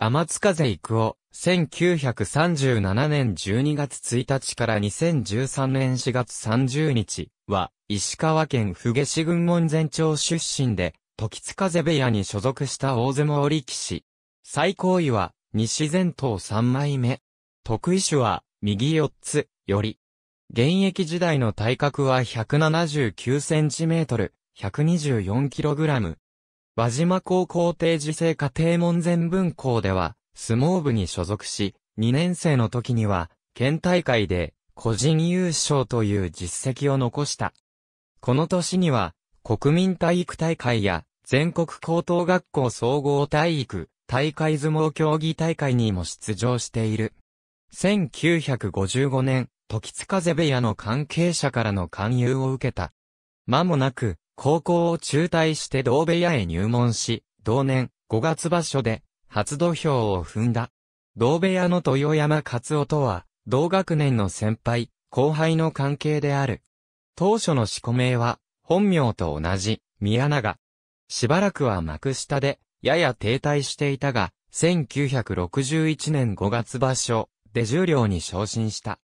天塚勢育夫、1937年12月1日から2013年4月30日は、石川県富下市軍門前町出身で、時津風部屋に所属した大相撲力士。最高位は、西前頭3枚目。得意種は、右4つ、より。現役時代の体格は179センチメートル、124キログラム、輪島高校定時制家庭門前分校では、相撲部に所属し、2年生の時には、県大会で、個人優勝という実績を残した。この年には、国民体育大会や、全国高等学校総合体育、大会相撲競技大会にも出場している。1955年、時津風部屋の関係者からの勧誘を受けた。間もなく、高校を中退して同部屋へ入門し、同年5月場所で初土俵を踏んだ。同部屋の豊山勝夫とは、同学年の先輩、後輩の関係である。当初の四込名は、本名と同じ、宮永。しばらくは幕下で、やや停滞していたが、1961年5月場所、で十両に昇進した。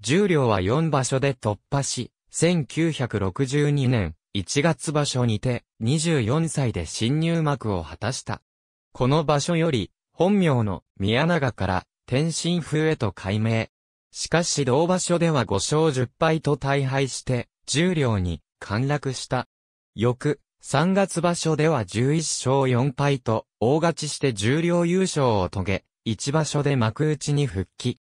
十両は4場所で突破し、1962年、1月場所にて24歳で新入幕を果たした。この場所より、本名の宮永から天津風へと改名。しかし同場所では5勝10敗と大敗して10両に陥落した。翌3月場所では11勝4敗と大勝ちして10両優勝を遂げ、1場所で幕内に復帰。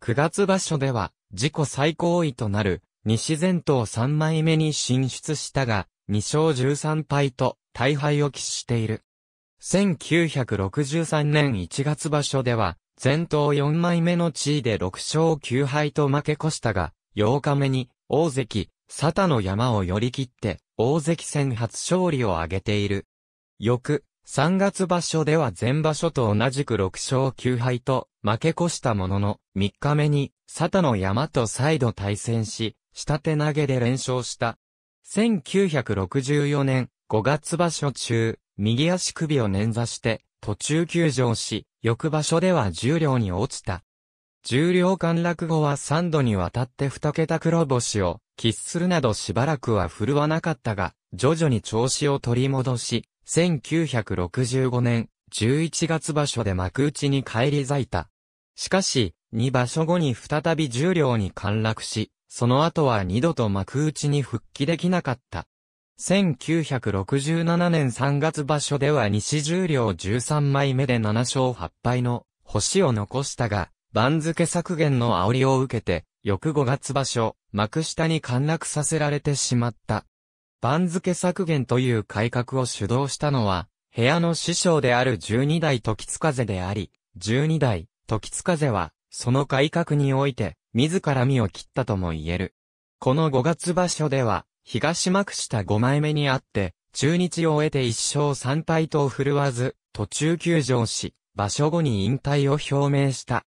9月場所では自己最高位となる西前頭3枚目に進出したが、2勝13敗と大敗を喫している。1963年1月場所では、前頭4枚目の地位で6勝9敗と負け越したが、8日目に、大関、佐田の山を寄り切って、大関戦初勝利を挙げている。翌、3月場所では前場所と同じく6勝9敗と負け越したものの、3日目に、佐田の山と再度対戦し、下手投げで連勝した。1964年5月場所中、右足首を捻挫して、途中休場し、翌場所では重量に落ちた。重量陥落後は3度にわたって2桁黒星を喫するなどしばらくは振るわなかったが、徐々に調子を取り戻し、1965年11月場所で幕内に返り咲いた。しかし、2場所後に再び重量に陥落し、その後は二度と幕内に復帰できなかった。1967年3月場所では西十両13枚目で7勝8敗の星を残したが、番付削減の煽りを受けて、翌5月場所、幕下に陥落させられてしまった。番付削減という改革を主導したのは、部屋の師匠である12代時津風であり、12代時津風は、その改革において、自ら身を切ったとも言える。この5月場所では、東幕下5枚目にあって、中日を終えて1勝3敗と振るわず、途中休場し、場所後に引退を表明した。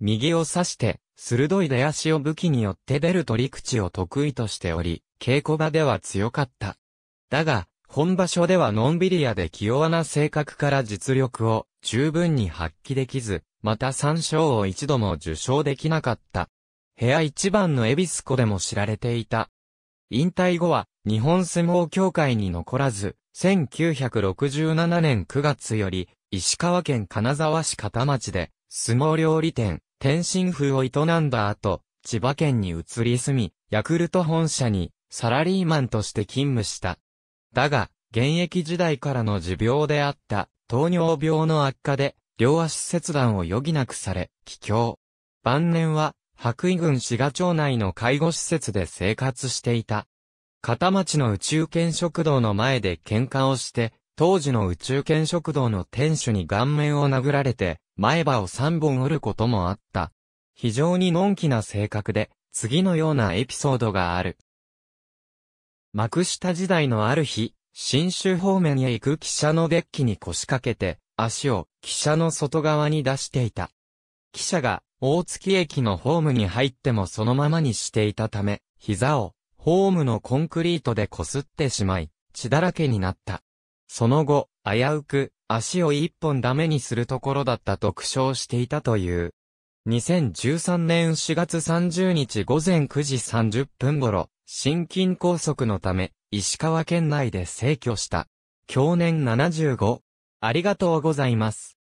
右を指して、鋭い出足を武器によって出る取り口を得意としており、稽古場では強かった。だが、本場所ではのんびり屋で器用な性格から実力を十分に発揮できず、また三勝を一度も受賞できなかった。部屋一番のエビスコでも知られていた。引退後は、日本相撲協会に残らず、1967年9月より、石川県金沢市片町で、相撲料理店、天津風を営んだ後、千葉県に移り住み、ヤクルト本社に、サラリーマンとして勤務した。だが、現役時代からの持病であった、糖尿病の悪化で、両足切断を余儀なくされ、帰郷。晩年は、白衣郡滋賀町内の介護施設で生活していた。片町の宇宙犬食堂の前で喧嘩をして、当時の宇宙犬食堂の店主に顔面を殴られて、前歯を3本折ることもあった。非常にのんきな性格で、次のようなエピソードがある。幕下時代のある日、新州方面へ行く汽車のデッキに腰掛けて、足を汽車の外側に出していた。汽車が大月駅のホームに入ってもそのままにしていたため、膝を、ホームのコンクリートで擦ってしまい、血だらけになった。その後、危うく、足を一本ダメにするところだったと苦笑していたという。2013年4月30日午前9時30分頃、心筋梗塞のため、石川県内で逝去した。去年75。ありがとうございます。